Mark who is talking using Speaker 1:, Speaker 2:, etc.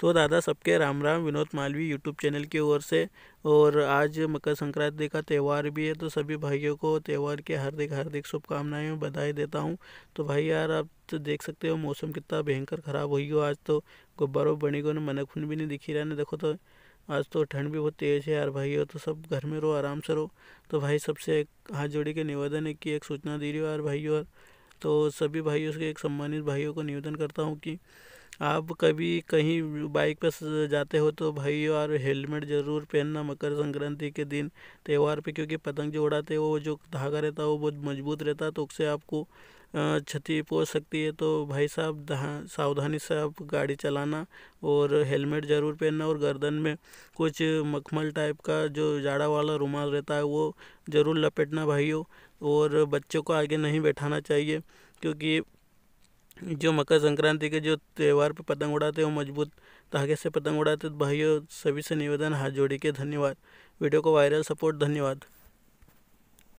Speaker 1: तो दादा सबके राम राम विनोद मालवी यूट्यूब चैनल की ओर से और आज मकर संक्रांति का त्यौहार भी है तो सभी भाइयों को त्यौहार की हार्दिक हार्दिक शुभकामनाएं बधाई देता हूं तो भाई यार आप तो देख सकते हो मौसम कितना भयंकर ख़राब हुई हो आज तो गुब्बारों बणिकों ने मनखुन भी नहीं दिखी रहा ना देखो तो आज तो ठंड भी बहुत तेज़ है यार भाई तो सब घर में रहो आराम से रहो तो भाई सबसे एक हाथ जोड़ी के निवेदन है कि एक सूचना दे रही हो यार भाई और तो सभी भाइयों से एक सम्मानित भाइयों को निवेदन करता हूँ कि आप कभी कहीं बाइक पर जाते हो तो भाई और हेलमेट ज़रूर पहनना मकर संक्रांति के दिन त्यौहार पे क्योंकि पतंग जो उड़ाते हैं वो जो धागा रहता है वो बहुत मजबूत रहता है तो उससे आपको क्षति पहुँच सकती है तो भाई साहब सावधानी से आप गाड़ी चलाना और हेलमेट ज़रूर पहनना और गर्दन में कुछ मखमल टाइप का जो जाड़ा वाला रुमाल रहता है वो ज़रूर लपेटना भाइयों और बच्चों को आगे नहीं बैठाना चाहिए क्योंकि जो मकर संक्रांति के जो त्यौहार पर पतंग उड़ाते हैं वो मजबूत धागे से पतंग उड़ाते तो भाइयों सभी से निवेदन हाथ जोड़ी के धन्यवाद वीडियो को वायरल सपोर्ट धन्यवाद